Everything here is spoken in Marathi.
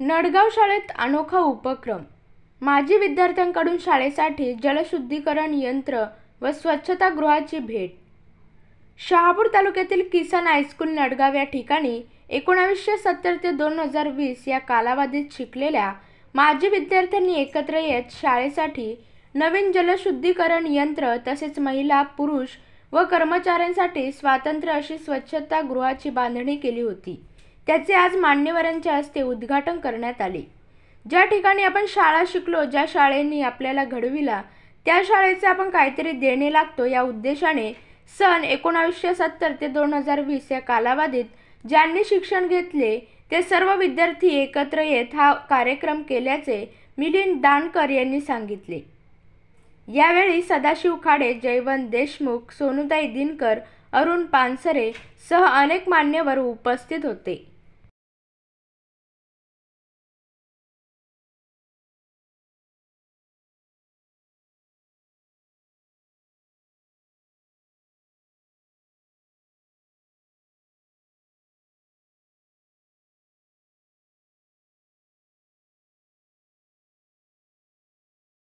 नडगाव शाळेत अनोखा उपक्रम माजी विद्यार्थ्यांकडून शाळेसाठी जलशुद्धीकरण यंत्र व स्वच्छतागृहाची भेट शहापूर तालुक्यातील किसान हायस्कूल नडगाव या ठिकाणी एकोणावीसशे सत्तर ते दोन हजार वीस या कालावधीत शिकलेल्या माजी विद्यार्थ्यांनी एकत्र येत शाळेसाठी नवीन जलशुद्धीकरण यंत्र तसेच महिला पुरुष व कर्मचाऱ्यांसाठी स्वातंत्र्य अशी स्वच्छतागृहाची बांधणी केली होती त्याचे आज मान्यवरांच्या हस्ते उद्घाटन करण्यात आले ज्या ठिकाणी आपण शाळा शिकलो ज्या शाळेंनी आपल्याला घडविला त्या शाळेचे आपण काहीतरी देणे लागतो या उद्देशाने सन एकोणावीसशे सत्तर ते दोन हजार वीस या कालावधीत ज्यांनी शिक्षण घेतले ते सर्व विद्यार्थी एकत्र येत हा कार्यक्रम केल्याचे मिलिंद दानकर यांनी सांगितले यावेळी सदाशिव खाडे जयवंत देशमुख सोनुताई दिनकर अरुण पानसरे सह अनेक मान्यवर उपस्थित होते